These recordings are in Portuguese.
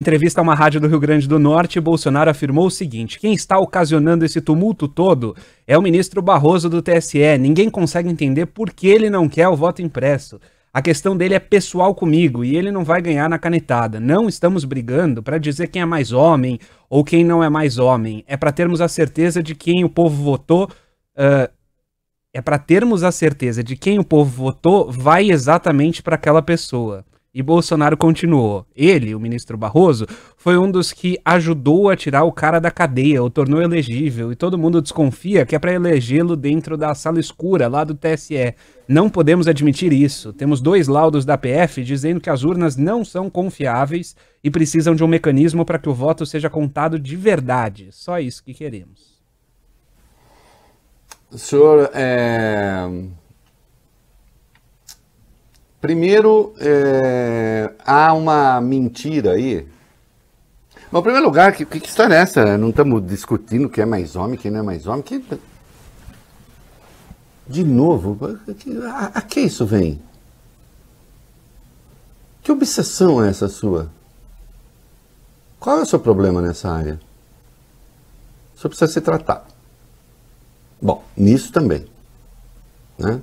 entrevista a uma rádio do Rio Grande do Norte, Bolsonaro afirmou o seguinte: quem está ocasionando esse tumulto todo é o ministro Barroso do TSE. Ninguém consegue entender por que ele não quer o voto impresso. A questão dele é pessoal comigo e ele não vai ganhar na canetada. Não estamos brigando para dizer quem é mais homem ou quem não é mais homem. É para termos a certeza de quem o povo votou. Uh, é para termos a certeza de quem o povo votou vai exatamente para aquela pessoa. E Bolsonaro continuou. Ele, o ministro Barroso, foi um dos que ajudou a tirar o cara da cadeia, o tornou elegível, e todo mundo desconfia que é para elegê-lo dentro da sala escura lá do TSE. Não podemos admitir isso. Temos dois laudos da PF dizendo que as urnas não são confiáveis e precisam de um mecanismo para que o voto seja contado de verdade. Só isso que queremos. O senhor é Primeiro, é, há uma mentira aí. Bom, em primeiro lugar, que, que história é essa? Não estamos discutindo quem é mais homem, quem não é mais homem. Tá- De novo, a, a que isso vem? Que obsessão é essa sua? Qual é o seu problema nessa área? Você precisa se tratar. Bom, nisso também. Né?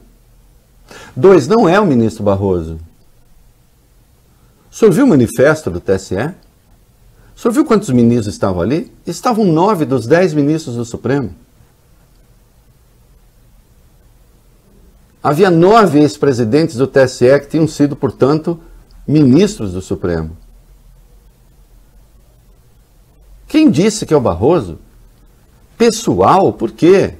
Dois, não é o ministro Barroso. O senhor viu o manifesto do TSE? O senhor viu quantos ministros estavam ali? Estavam nove dos dez ministros do Supremo. Havia nove ex-presidentes do TSE que tinham sido, portanto, ministros do Supremo. Quem disse que é o Barroso? Pessoal, por quê?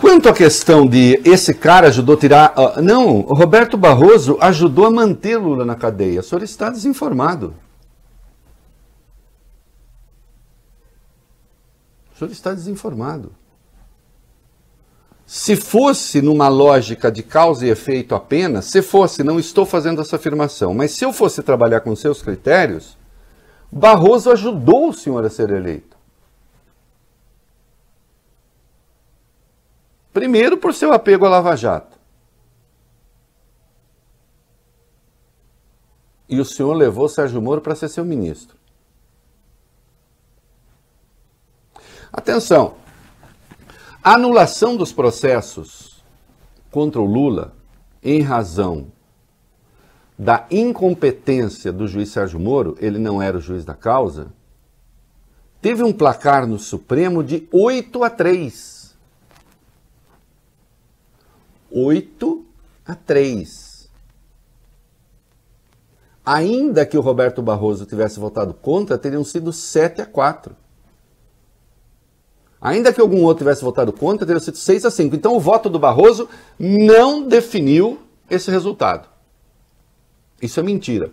Quanto à questão de esse cara ajudou a tirar. Uh, não, Roberto Barroso ajudou a manter Lula na cadeia. O senhor está desinformado. O senhor está desinformado. Se fosse numa lógica de causa e efeito apenas, se fosse, não estou fazendo essa afirmação, mas se eu fosse trabalhar com seus critérios, Barroso ajudou o senhor a ser eleito. Primeiro, por seu apego à Lava Jato. E o senhor levou Sérgio Moro para ser seu ministro. Atenção! A anulação dos processos contra o Lula em razão da incompetência do juiz Sérgio Moro, ele não era o juiz da causa, teve um placar no Supremo de 8 a 3. 8 a 3. Ainda que o Roberto Barroso tivesse votado contra, teriam sido 7 a 4. Ainda que algum outro tivesse votado contra, teriam sido 6 a 5. Então o voto do Barroso não definiu esse resultado. Isso é mentira.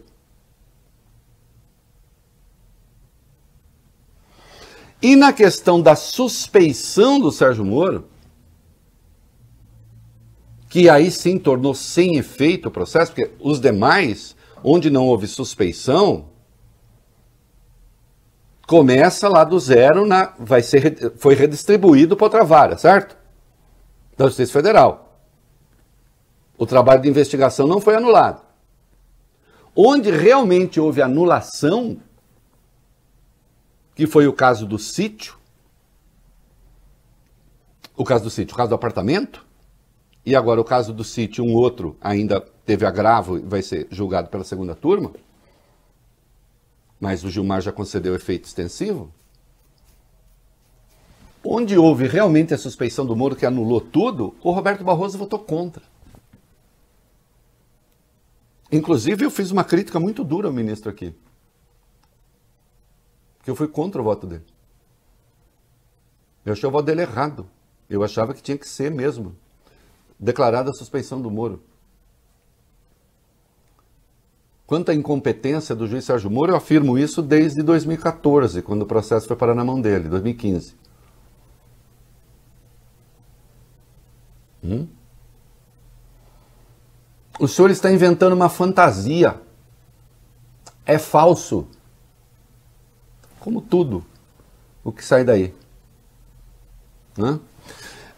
E na questão da suspeição do Sérgio Moro, que aí sim tornou sem efeito o processo, porque os demais, onde não houve suspeição, começa lá do zero, na, vai ser, foi redistribuído para outra vara, certo? Da Justiça Federal. O trabalho de investigação não foi anulado. Onde realmente houve anulação, que foi o caso do sítio, o caso do sítio, o caso do apartamento, e agora o caso do City, um outro, ainda teve agravo e vai ser julgado pela segunda turma? Mas o Gilmar já concedeu efeito extensivo? Onde houve realmente a suspeição do Moro que anulou tudo, o Roberto Barroso votou contra. Inclusive, eu fiz uma crítica muito dura ao ministro aqui. Que eu fui contra o voto dele. Eu achei o voto dele errado. Eu achava que tinha que ser mesmo declarada a suspeição do Moro. Quanto à incompetência do juiz Sérgio Moro, eu afirmo isso desde 2014, quando o processo foi parar na mão dele, 2015. Hum? O senhor está inventando uma fantasia. É falso. Como tudo o que sai daí. Né?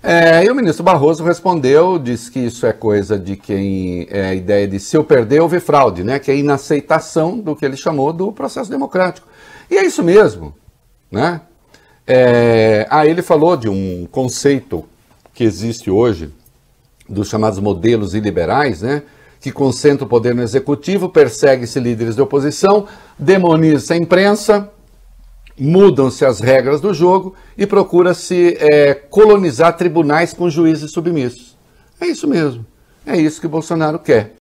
É, e o ministro Barroso respondeu, disse que isso é coisa de quem é a ideia de se eu perder houve fraude, né? Que é a inaceitação do que ele chamou do processo democrático. E é isso mesmo, né? É, aí ele falou de um conceito que existe hoje dos chamados modelos iliberais, né? Que concentra o poder no executivo, persegue-se líderes de oposição, demoniza a imprensa, mudam-se as regras do jogo e procura-se é, colonizar tribunais com juízes submissos. É isso mesmo. É isso que Bolsonaro quer.